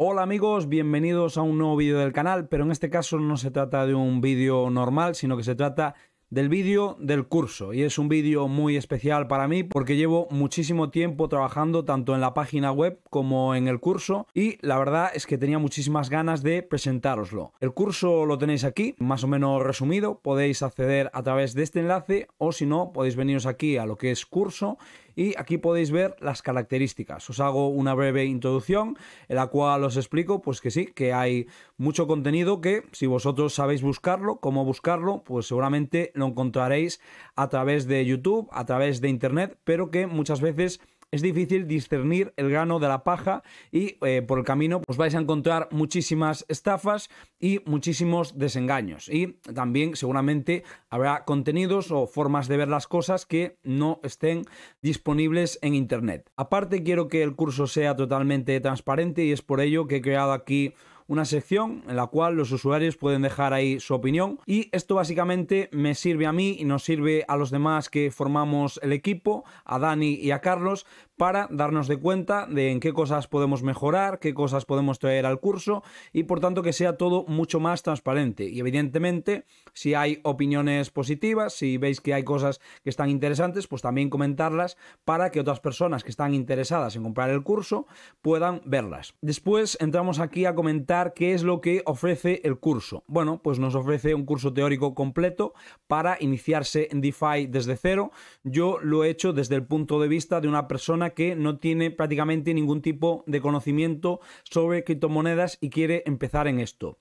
Hola amigos, bienvenidos a un nuevo vídeo del canal, pero en este caso no se trata de un vídeo normal, sino que se trata del vídeo del curso y es un vídeo muy especial para mí porque llevo muchísimo tiempo trabajando tanto en la página web como en el curso y la verdad es que tenía muchísimas ganas de presentároslo. El curso lo tenéis aquí, más o menos resumido, podéis acceder a través de este enlace o si no podéis veniros aquí a lo que es curso y aquí podéis ver las características. Os hago una breve introducción en la cual os explico pues que sí, que hay mucho contenido que si vosotros sabéis buscarlo, cómo buscarlo, pues seguramente lo encontraréis a través de YouTube, a través de Internet, pero que muchas veces es difícil discernir el grano de la paja y eh, por el camino os pues, vais a encontrar muchísimas estafas y muchísimos desengaños. Y también seguramente habrá contenidos o formas de ver las cosas que no estén disponibles en Internet. Aparte quiero que el curso sea totalmente transparente y es por ello que he creado aquí una sección en la cual los usuarios pueden dejar ahí su opinión y esto básicamente me sirve a mí y nos sirve a los demás que formamos el equipo, a Dani y a Carlos, para darnos de cuenta de en qué cosas podemos mejorar, qué cosas podemos traer al curso y por tanto que sea todo mucho más transparente. Y evidentemente, si hay opiniones positivas, si veis que hay cosas que están interesantes, pues también comentarlas para que otras personas que están interesadas en comprar el curso puedan verlas. Después entramos aquí a comentar qué es lo que ofrece el curso. Bueno, pues nos ofrece un curso teórico completo para iniciarse en DeFi desde cero. Yo lo he hecho desde el punto de vista de una persona que no tiene prácticamente ningún tipo de conocimiento sobre criptomonedas y quiere empezar en esto.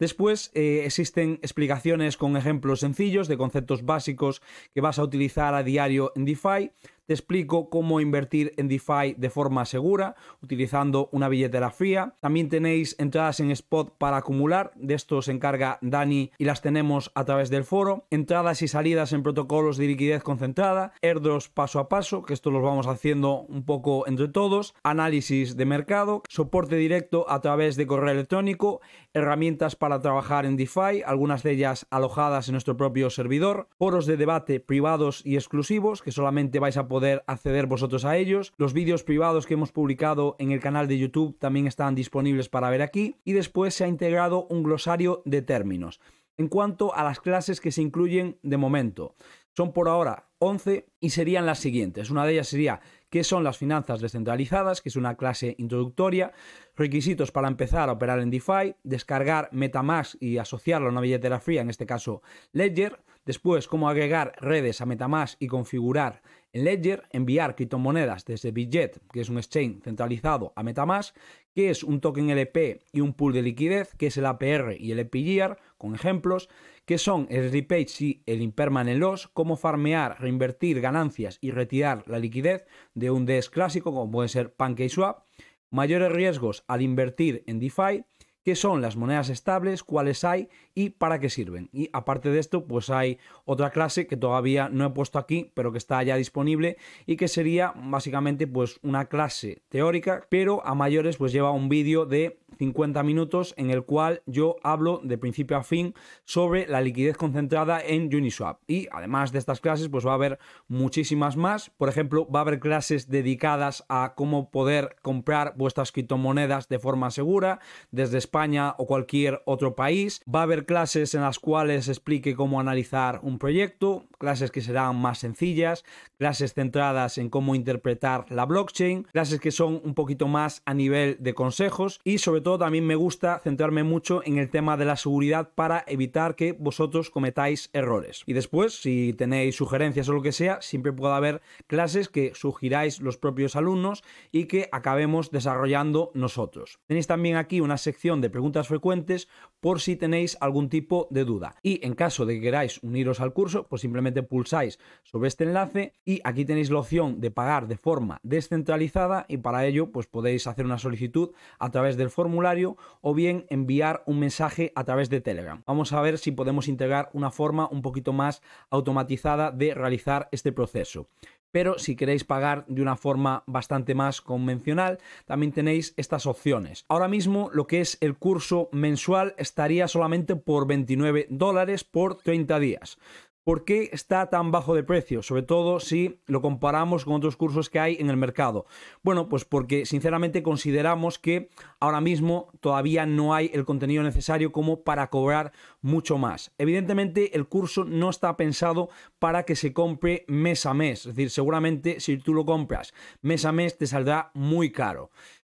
Después eh, existen explicaciones con ejemplos sencillos de conceptos básicos que vas a utilizar a diario en DeFi. Te explico cómo invertir en DeFi de forma segura utilizando una billetera fría. También tenéis entradas en spot para acumular. De esto se encarga Dani y las tenemos a través del foro. Entradas y salidas en protocolos de liquidez concentrada. erdos paso a paso, que esto los vamos haciendo un poco entre todos. Análisis de mercado. Soporte directo a través de correo electrónico. Herramientas para para trabajar en DeFi, algunas de ellas alojadas en nuestro propio servidor, foros de debate privados y exclusivos, que solamente vais a poder acceder vosotros a ellos, los vídeos privados que hemos publicado en el canal de YouTube también están disponibles para ver aquí, y después se ha integrado un glosario de términos. En cuanto a las clases que se incluyen de momento, son por ahora 11 y serían las siguientes. Una de ellas sería qué son las finanzas descentralizadas, que es una clase introductoria, requisitos para empezar a operar en DeFi, descargar Metamask y asociarlo a una billetera fría, en este caso Ledger, después cómo agregar redes a Metamask y configurar en Ledger, enviar criptomonedas desde Bitget, que es un exchange centralizado, a Metamask, qué es un token LP y un pool de liquidez, que es el APR y el EPGR, con ejemplos, qué son el repage y el impermanent loss, cómo farmear, reinvertir ganancias y retirar la liquidez de un DES clásico como puede ser PancakeSwap, mayores riesgos al invertir en DeFi, qué son las monedas estables, cuáles hay y para qué sirven. Y aparte de esto, pues hay otra clase que todavía no he puesto aquí, pero que está ya disponible y que sería básicamente pues una clase teórica, pero a mayores pues lleva un vídeo de 50 minutos en el cual yo hablo de principio a fin sobre la liquidez concentrada en Uniswap. Y además de estas clases, pues va a haber muchísimas más. Por ejemplo, va a haber clases dedicadas a cómo poder comprar vuestras criptomonedas de forma segura desde España o cualquier otro país. Va a haber clases en las cuales explique cómo analizar un proyecto, clases que serán más sencillas, clases centradas en cómo interpretar la blockchain, clases que son un poquito más a nivel de consejos y sobre todo también me gusta centrarme mucho en el tema de la seguridad para evitar que vosotros cometáis errores. Y después, si tenéis sugerencias o lo que sea, siempre puede haber clases que sugiráis los propios alumnos y que acabemos desarrollando nosotros. Tenéis también aquí una sección de preguntas frecuentes por si tenéis algún tipo de duda. Y en caso de que queráis uniros al curso, pues simplemente pulsáis sobre este enlace y aquí tenéis la opción de pagar de forma descentralizada y para ello pues podéis hacer una solicitud a través del formulario formulario o bien enviar un mensaje a través de Telegram. Vamos a ver si podemos integrar una forma un poquito más automatizada de realizar este proceso. Pero si queréis pagar de una forma bastante más convencional, también tenéis estas opciones. Ahora mismo lo que es el curso mensual estaría solamente por 29 dólares por 30 días. ¿Por qué está tan bajo de precio? Sobre todo si lo comparamos con otros cursos que hay en el mercado. Bueno, pues porque sinceramente consideramos que ahora mismo todavía no hay el contenido necesario como para cobrar mucho más. Evidentemente el curso no está pensado para que se compre mes a mes. Es decir, seguramente si tú lo compras mes a mes te saldrá muy caro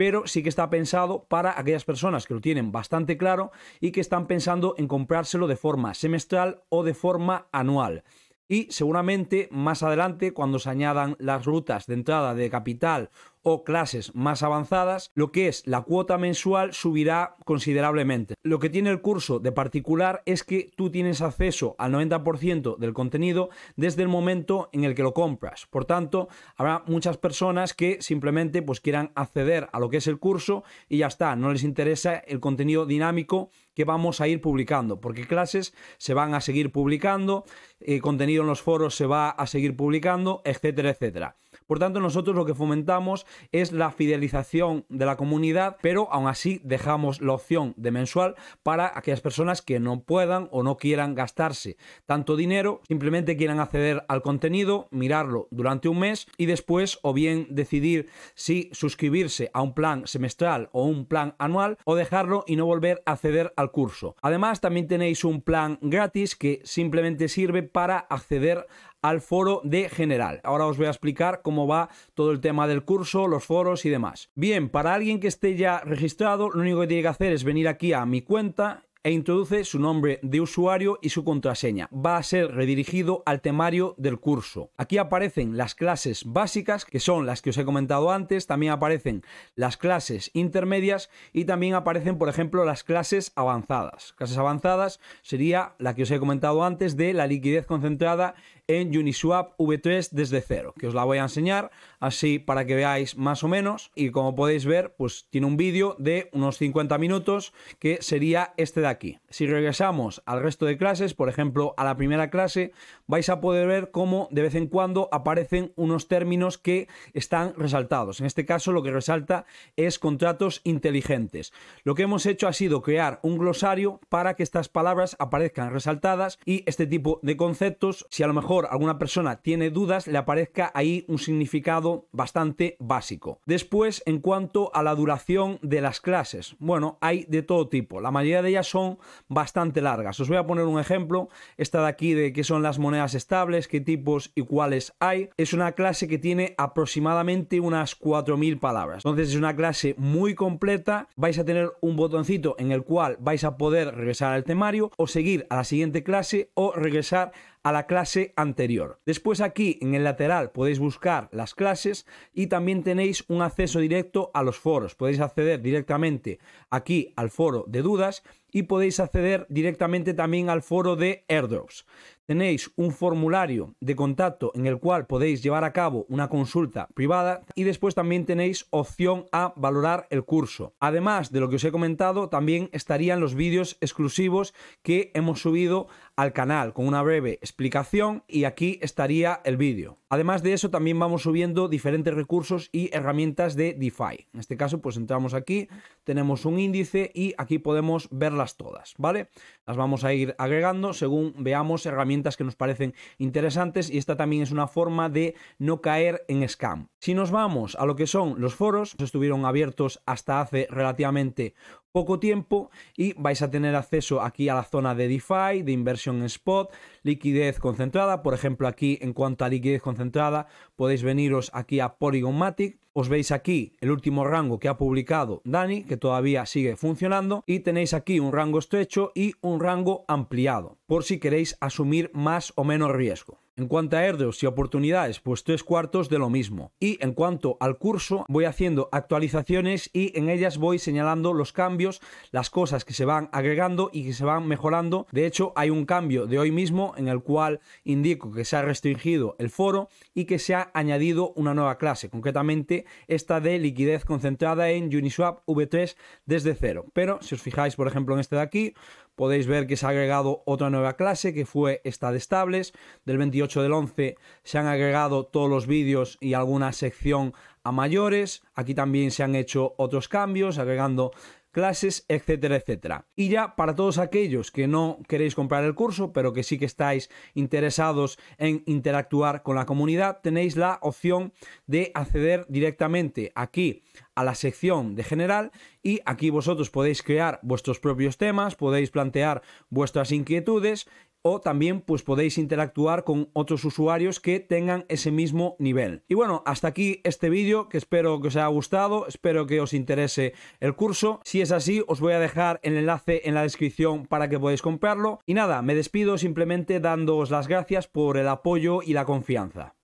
pero sí que está pensado para aquellas personas que lo tienen bastante claro y que están pensando en comprárselo de forma semestral o de forma anual. Y seguramente más adelante, cuando se añadan las rutas de entrada de capital o clases más avanzadas, lo que es la cuota mensual subirá considerablemente. Lo que tiene el curso de particular es que tú tienes acceso al 90% del contenido desde el momento en el que lo compras. Por tanto, habrá muchas personas que simplemente pues quieran acceder a lo que es el curso y ya está, no les interesa el contenido dinámico que vamos a ir publicando, porque clases se van a seguir publicando, eh, contenido en los foros se va a seguir publicando, etcétera, etcétera. Por tanto, nosotros lo que fomentamos es la fidelización de la comunidad, pero aún así dejamos la opción de mensual para aquellas personas que no puedan o no quieran gastarse tanto dinero, simplemente quieran acceder al contenido, mirarlo durante un mes y después o bien decidir si suscribirse a un plan semestral o un plan anual o dejarlo y no volver a acceder al curso. Además, también tenéis un plan gratis que simplemente sirve para acceder al foro de general. Ahora os voy a explicar cómo va todo el tema del curso, los foros y demás. Bien, para alguien que esté ya registrado, lo único que tiene que hacer es venir aquí a mi cuenta e introduce su nombre de usuario y su contraseña. Va a ser redirigido al temario del curso. Aquí aparecen las clases básicas, que son las que os he comentado antes, también aparecen las clases intermedias y también aparecen, por ejemplo, las clases avanzadas. Clases avanzadas sería la que os he comentado antes de la liquidez concentrada en Uniswap V3 desde cero, que os la voy a enseñar así para que veáis más o menos. Y como podéis ver, pues tiene un vídeo de unos 50 minutos que sería este de aquí. Si regresamos al resto de clases, por ejemplo a la primera clase, vais a poder ver cómo de vez en cuando aparecen unos términos que están resaltados. En este caso lo que resalta es contratos inteligentes. Lo que hemos hecho ha sido crear un glosario para que estas palabras aparezcan resaltadas y este tipo de conceptos, si a lo mejor alguna persona tiene dudas, le aparezca ahí un significado bastante básico. Después, en cuanto a la duración de las clases, bueno, hay de todo tipo. La mayoría de ellas son bastante largas. Os voy a poner un ejemplo, esta de aquí de qué son las monedas estables, qué tipos y cuáles hay. Es una clase que tiene aproximadamente unas 4.000 palabras. Entonces es una clase muy completa. Vais a tener un botoncito en el cual vais a poder regresar al temario o seguir a la siguiente clase o regresar a la clase anterior anterior. Después aquí en el lateral podéis buscar las clases y también tenéis un acceso directo a los foros. Podéis acceder directamente aquí al foro de dudas y podéis acceder directamente también al foro de airdrops. Tenéis un formulario de contacto en el cual podéis llevar a cabo una consulta privada y después también tenéis opción a valorar el curso. Además de lo que os he comentado, también estarían los vídeos exclusivos que hemos subido al canal con una breve explicación y aquí estaría el vídeo. Además de eso también vamos subiendo diferentes recursos y herramientas de DeFi. En este caso pues entramos aquí, tenemos un índice y aquí podemos verlas todas, ¿vale? Las vamos a ir agregando según veamos herramientas que nos parecen interesantes y esta también es una forma de no caer en scam. Si nos vamos a lo que son los foros, estuvieron abiertos hasta hace relativamente poco tiempo y vais a tener acceso aquí a la zona de DeFi, de inversión spot, liquidez concentrada. Por ejemplo, aquí en cuanto a liquidez concentrada, podéis veniros aquí a Polygonmatic. Os veis aquí el último rango que ha publicado Dani, que todavía sigue funcionando. Y tenéis aquí un rango estrecho y un rango ampliado, por si queréis asumir más o menos riesgo. En cuanto a erdos y oportunidades, pues tres cuartos de lo mismo. Y en cuanto al curso, voy haciendo actualizaciones y en ellas voy señalando los cambios, las cosas que se van agregando y que se van mejorando. De hecho, hay un cambio de hoy mismo en el cual indico que se ha restringido el foro y que se ha añadido una nueva clase, concretamente esta de liquidez concentrada en Uniswap V3 desde cero. Pero si os fijáis, por ejemplo, en este de aquí, podéis ver que se ha agregado otra nueva clase que fue esta de estables. Del 28 del 11 se han agregado todos los vídeos y alguna sección a mayores. Aquí también se han hecho otros cambios, agregando clases, etcétera, etcétera. Y ya para todos aquellos que no queréis comprar el curso, pero que sí que estáis interesados en interactuar con la comunidad, tenéis la opción de acceder directamente aquí a la sección de general y aquí vosotros podéis crear vuestros propios temas, podéis plantear vuestras inquietudes o también pues podéis interactuar con otros usuarios que tengan ese mismo nivel. Y bueno, hasta aquí este vídeo que espero que os haya gustado, espero que os interese el curso. Si es así, os voy a dejar el enlace en la descripción para que podáis comprarlo. Y nada, me despido simplemente dándoos las gracias por el apoyo y la confianza.